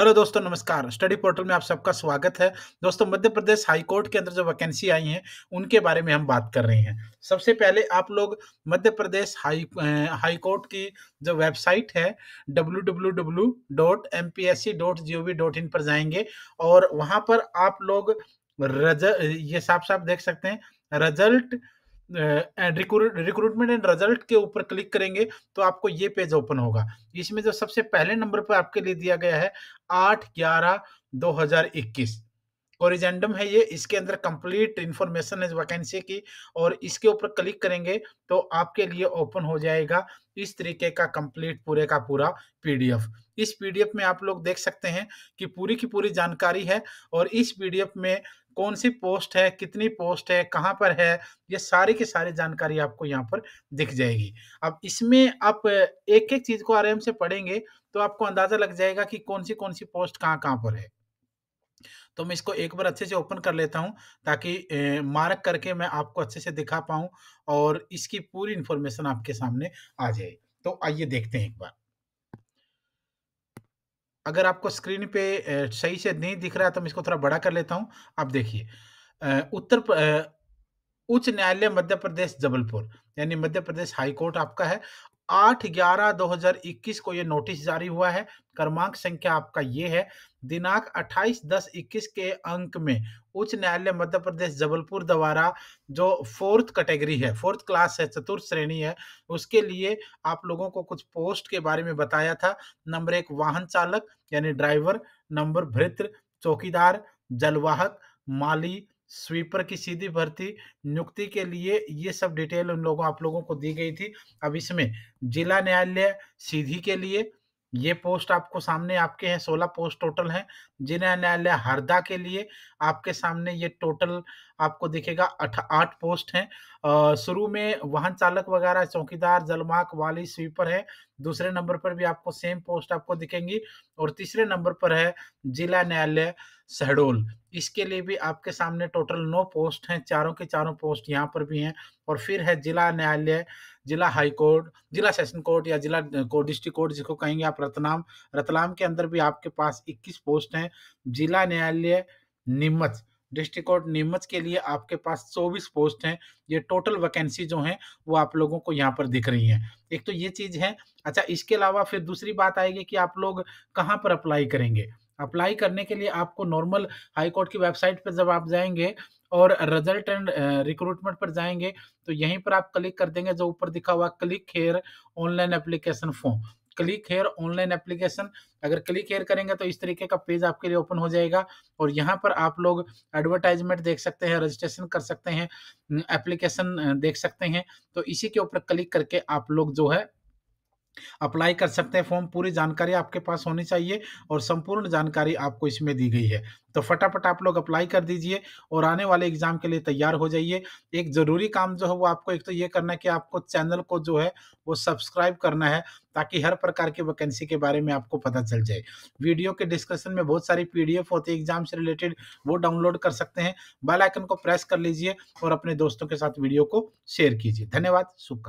hello दोस्तों नमस्कार study portal में आप सबका स्वागत है दोस्तों मध्य प्रदेश हाई कोर्ट के अंदर जो वैकेंसी आई हैं उनके बारे में हम बात कर रहे हैं सबसे पहले आप लोग Madhya Pradesh high high court की जो वेबसाइट है www.mpsc.gov.in पर जाएंगे और वहां पर आप लोग रज ये साफ साफ देख सकते हैं result and recruitment and result के ऊपर क्लिक करेंगे तो आपको ये पेज ओपन होगा इसमें जो सबसे पहले नंबर पर आपके लिए दिया गया है आठ ग्यारह दो हजार इक्कीस कोरिजेंडम है ये इसके अंदर कंप्लीट इन्फॉर्मेशन है वैकेंसी की और इसके ऊपर क्लिक करेंगे तो आपके लिए ओपन हो जाएगा इस तरीके का कंप्लीट पूरे का पूरा पीडीएफ इस पीडीएफ में आप लोग देख सकते हैं कि पूरी की पूरी जानकारी है और इस पीडीएफ में कौन सी पोस्ट है कितनी पोस्ट है कहाँ पर है ये सारी की सारी जानकारी आपको यहाँ पर दिख जाएगी अब इसमें आप एक एक चीज को आराम से पढ़ेंगे तो आपको अंदाजा लग जाएगा कि कौन सी कौन सी पोस्ट कहाँ कहाँ पर है तो मैं इसको एक बार अच्छे से ओपन कर लेता हूं ताकि मार्क करके मैं आपको अच्छे से दिखा पाऊं और इसकी पूरी इंफॉर्मेशन आपके सामने आ जाए तो आइए देखते हैं एक बार अगर आपको स्क्रीन पे सही से नहीं दिख रहा है तो मैं इसको थोड़ा बड़ा कर लेता हूं आप देखिए उत्तर उच्च न्यायालय मध्य प्रदेश जबलपुर यानी मध्य प्रदेश हाईकोर्ट आपका है आठ ग्यारह दो हजार इक्कीस को ये नोटिस जारी हुआ है क्रमांक संख्या आपका ये है दिनांक अट्ठाईस दस इक्कीस के अंक में उच्च न्यायालय मध्य प्रदेश जबलपुर द्वारा जो फोर्थ कैटेगरी है फोर्थ क्लास है चतुर्थ श्रेणी है उसके लिए आप लोगों को कुछ पोस्ट के बारे में बताया था नंबर एक वाहन चालक यानी ड्राइवर नंबर भृत्र चौकीदार जलवाहक माली स्वीपर की सीधी भर्ती नियुक्ति के लिए ये सब डिटेल उन लोगों आप लोगों को दी गई थी अब इसमें जिला न्यायालय सीधी के लिए ये पोस्ट आपको सामने आपके हैं सोलह पोस्ट टोटल हैं जिला न्यायालय हरदा के लिए आपके सामने ये टोटल आपको दिखेगा आठ आठ पोस्ट हैं शुरू में वाहन चालक वगैरह चौकीदार जलमाक वाली स्वीपर है दूसरे नंबर पर भी आपको सेम पोस्ट आपको दिखेंगी और तीसरे नंबर पर है जिला न्यायालय शहडोल इसके लिए भी आपके सामने टोटल नौ पोस्ट हैं चारों के चारों पोस्ट यहाँ पर भी हैं और फिर है जिला न्यायालय जिला हाई कोर्ट जिला सेशन कोर्ट या जिला कोर्ट डिस्ट्रिक्ट कोर्ट जिसको कहेंगे आप रतलाम रतलाम के अंदर भी आपके पास 21 पोस्ट हैं जिला न्यायालय नीमच डिस्ट्रिक्ट कोर्ट नीमच के लिए आपके पास 24 पोस्ट हैं ये टोटल वैकेंसी जो हैं वो आप लोगों को यहाँ पर दिख रही हैं एक तो ये चीज़ है अच्छा इसके अलावा फिर दूसरी बात आएगी कि आप लोग कहाँ पर अप्लाई करेंगे अप्लाई करने के लिए आपको नॉर्मल हाई कोर्ट की वेबसाइट पर जब आप जाएंगे और रिजल्ट एंड रिक्रूटमेंट पर जाएंगे तो यहीं पर आप क्लिक कर देंगे जो ऊपर दिखा हुआ click here online application form click here online application अगर क्लिक हेयर करेंगे तो इस तरीके का पेज आपके लिए ओपन हो जाएगा और यहाँ पर आप लोग एडवर्टाइजमेंट देख सकते हैं रजिस्ट्रेशन कर सकते हैं एप्लीकेशन देख सकते हैं तो इसी के ऊपर क्लिक करके आप लोग जो है अप्लाई कर सकते हैं फॉर्म पूरी जानकारी आपके पास होनी चाहिए और संपूर्ण जानकारी आपको इसमें दी गई है तो फटाफट आप लोग अप्लाई कर दीजिए और आने वाले एग्जाम के लिए तैयार हो जाइए एक जरूरी काम जो है वो आपको एक तो ये करना है कि आपको चैनल को जो है वो सब्सक्राइब करना है ताकि हर प्रकार की वैकेंसी के बारे में आपको पता चल जाए वीडियो के डिस्कशन में बहुत सारी पी होती है एग्जाम से रिलेटेड वो डाउनलोड कर सकते हैं बेलाइकन को प्रेस कर लीजिए और अपने दोस्तों के साथ वीडियो को शेयर कीजिए धन्यवाद शुभकामना